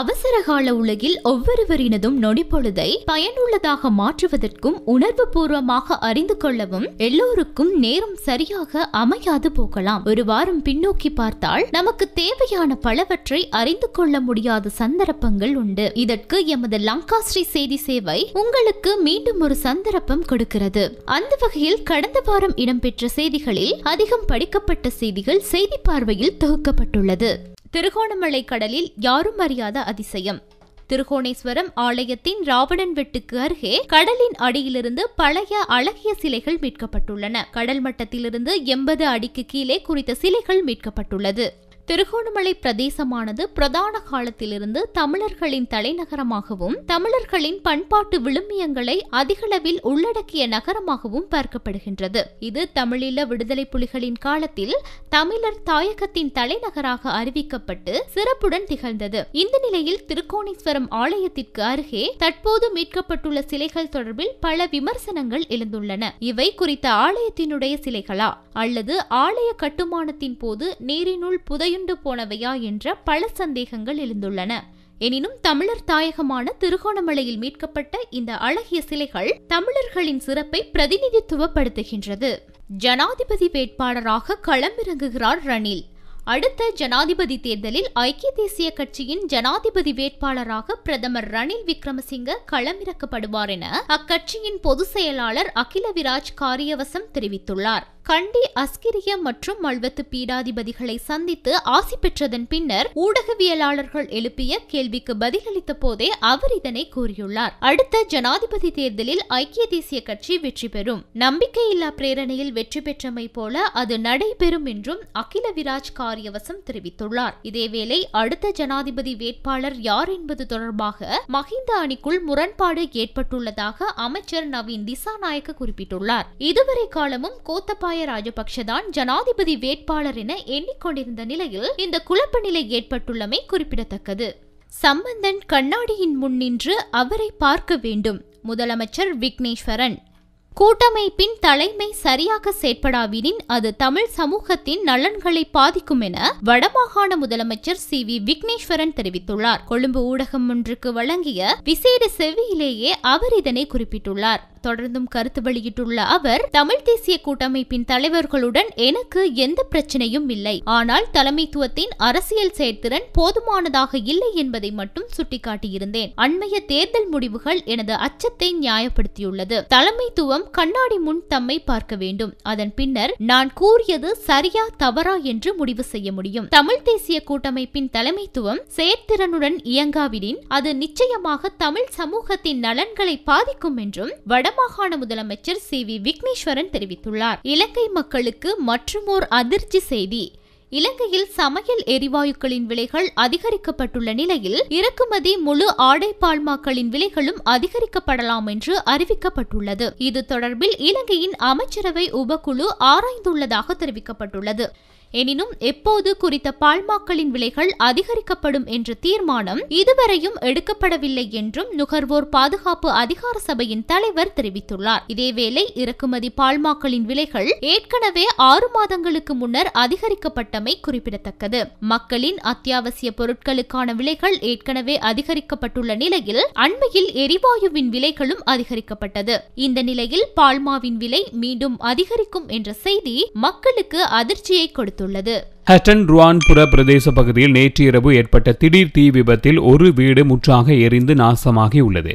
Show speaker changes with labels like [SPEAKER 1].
[SPEAKER 1] அவசரகால உலகில் ஒவ்வொருவரினதும் நொடிப்பொழுதை பயனுள்ளதாக மாற்றுவதற்கும் உணர்வு பூர்வமாக அறிந்து கொள்ளவும் எல்லோருக்கும் நேரம் சரியாக அமையாது போகலாம் ஒரு வாரம் பின்னோக்கி பார்த்தால் நமக்கு தேவையான பலவற்றை அறிந்து கொள்ள முடியாத சந்தர்ப்பங்கள் உண்டு இதற்கு எமது லங்காஸ்ரீ செய்தி சேவை உங்களுக்கு மீண்டும் ஒரு சந்தர்ப்பம் கொடுக்கிறது அந்த வகையில் கடந்த வாரம் இடம்பெற்ற செய்திகளில் அதிகம் படிக்கப்பட்ட செய்திகள் செய்தி பார்வையில் தொகுக்கப்பட்டுள்ளது திருகோணமலை கடலில் யாரும் அறியாத அதிசயம் திருகோணேஸ்வரம் ஆலயத்தின் ராவணன் வெட்டுக்கு அருகே கடலின் அடியிலிருந்து பழைய அழகிய சிலைகள் மீட்கப்பட்டுள்ளன கடல் மட்டத்திலிருந்து எண்பது அடிக்கு கீழே குறித்த சிலைகள் மீட்கப்பட்டுள்ளது திருகோணமலை பிரதேசமானது பிரதான காலத்திலிருந்து தமிழர்களின் தலைநகரமாகவும் தமிழர்களின் பண்பாட்டு விழுமியங்களை அதிகளவில் உள்ளடக்கிய நகரமாகவும் பார்க்கப்படுகின்றது இது தமிழீழ விடுதலை புலிகளின் காலத்தில் தமிழர் தாயகத்தின் தலைநகராக அறிவிக்கப்பட்டு சிறப்புடன் திகழ்ந்தது இந்த நிலையில் திருக்கோணேஸ்வரம் ஆலயத்திற்கு அருகே தற்போது மீட்கப்பட்டுள்ள சிலைகள் தொடர்பில் பல விமர்சனங்கள் எழுந்துள்ளன இவை குறித்த ஆலயத்தினுடைய சிலைகளா அல்லது ஆலய கட்டுமானத்தின் போது நீரினுள் புதைய உயர்ந்து போனவையா என்ற பல சந்தேகங்கள் எழுந்துள்ளன எனினும் தமிழர் தாயகமான திருகோணமலையில் மீட்கப்பட்ட இந்த அழகிய சிலைகள் தமிழர்களின் சிறப்பை பிரதிநிதித்துவப்படுத்துகின்றது ஜனாதிபதி வேட்பாளராக களமிறங்குகிறார் ரணில் அடுத்த ஜனாதிபதி தேர்தலில் ஐக்கிய தேசிய கட்சியின் ஜனாதிபதி வேட்பாளராக பிரதமர் ரணில் விக்ரமசிங்க களமிறக்கப்படுவார் என அக்கட்சியின் பொதுச் செயலாளர் அகில விராஜ் காரியவசம் தெரிவித்துள்ளார் கண்டி அஸ்கிரிய மற்றும் மல்வத்து பீடாதிபதிகளை சந்தித்து ஆசி பெற்றதன் பின்னர் ஊடகவியலாளர்கள் எழுப்பிய கேள்விக்கு பதிலளித்த போதே அவர் இதனை கூறியுள்ளார் அடுத்த ஜனாதிபதி தேர்தலில் ஐக்கிய தேசிய கட்சி வெற்றி பெறும் நம்பிக்கையில்லா பிரேரணையில் வெற்றி பெற்றமை போல அது நடைபெறும் என்றும் அகில விராஜ் காரியவசம் தெரிவித்துள்ளார் இதேவேளை அடுத்த ஜனாதிபதி வேட்பாளர் யார் என்பது தொடர்பாக மஹிந்த அணிக்குள் முரண்பாடு ஏற்பட்டுள்ளதாக அமைச்சர் நவீன் திசாநாயக்க குறிப்பிட்டுள்ளார் இதுவரை காலமும் கோத்தபாய கோட்டாபய ராஜபக்ஷ தான் ஜனாதிபதி வேட்பாளர் என எண்ணிக்கொண்டிருந்த நிலையில் இந்த குழப்ப நிலை ஏற்பட்டுள்ளமை குறிப்பிடத்தக்கது சம்பந்தன் கண்ணாடியின் முன் நின்று அவரை பார்க்க வேண்டும் முதலமைச்சர் விக்னேஸ்வரன் கூட்டமைப்பின் தலைமை சரியாக செயற்படாவிடின் அது தமிழ் சமூகத்தின் நலன்களை பாதிக்கும் என வடமாகாண முதலமைச்சர் சி வி விக்னேஸ்வரன் தெரிவித்துள்ளார் கொழும்பு ஊடகம் ஒன்றுக்கு வழங்கிய விசேட செவ்வியிலேயே அவர் இதனை குறிப்பிட்டுள்ளார் தொடர்ந்தும் கருத்து வெளியிட்டுள்ள அவர் தமிழ் தேசிய கூட்டமைப்பின் தலைவர்களுடன் எனக்கு எந்த பிரச்சனையும் இல்லை ஆனால் தலைமைத்துவத்தின் அரசியல் செயற்திறன் போதுமானதாக இல்லை என்பதை மட்டும் சுட்டிக்காட்டியிருந்தேன் அண்மைய தேர்தல் முடிவுகள் எனது அச்சத்தை நியாயப்படுத்தியுள்ளது தலைமைத்துவம் கண்ணாடி முன் தம்மை பார்க்க வேண்டும் அதன் பின்னர் நான் கூறியது சரியா தவறா என்று முடிவு செய்ய முடியும் தமிழ் தேசிய கூட்டமைப்பின் தலைமைத்துவம் செயற்திறனுடன் இயங்காவிடின் அது நிச்சயமாக தமிழ் சமூகத்தின் நலன்களை பாதிக்கும் என்றும் வட வடமாகாண முதலமைச்சர் சி வி விக்னேஸ்வரன் தெரிவித்துள்ளார் இலங்கை மக்களுக்கு மற்றுமோர் அதிர்ச்சி செய்தி இலங்கையில் சமையல் எரிவாயுக்களின் விலைகள் அதிகரிக்கப்பட்டுள்ள நிலையில் இறக்குமதி முழு ஆடை பால்மாக்களின் விலைகளும் அதிகரிக்கப்படலாம் என்று அறிவிக்கப்பட்டுள்ளது இது தொடர்பில் இலங்கையின் அமைச்சரவை உபக்குழு ஆராய்ந்துள்ளதாக தெரிவிக்கப்பட்டுள்ளது எனினும் எப்போது குறித்த பால்மாக்களின் விலைகள் அதிகரிக்கப்படும் என்ற தீர்மானம் இதுவரையும் எடுக்கப்படவில்லை என்றும் நுகர்வோர் பாதுகாப்பு அதிகார சபையின் தலைவர் தெரிவித்துள்ளார் இதேவேளை இறக்குமதி பால்மாக்களின் விலைகள் ஏற்கனவே ஆறு மாதங்களுக்கு முன்னர் அதிகரிக்கப்பட்டமை குறிப்பிடத்தக்கது மக்களின் அத்தியாவசிய பொருட்களுக்கான விலைகள் ஏற்கனவே அதிகரிக்கப்பட்டுள்ள நிலையில் அண்மையில் எரிவாயுவின் விலைகளும் அதிகரிக்கப்பட்டது இந்த நிலையில் பால்மாவின் விலை மீண்டும் அதிகரிக்கும் என்ற செய்தி மக்களுக்கு அதிர்ச்சியை கொடுத்துள்ளது தெரிவித்துள்ளது ஹட்டன் ருவான்புர பிரதேச பகுதியில் நேற்று இரவு ஏற்பட்ட திடீர் தீ விபத்தில் ஒரு வீடு முற்றாக எரிந்து நாசமாகி உள்ளது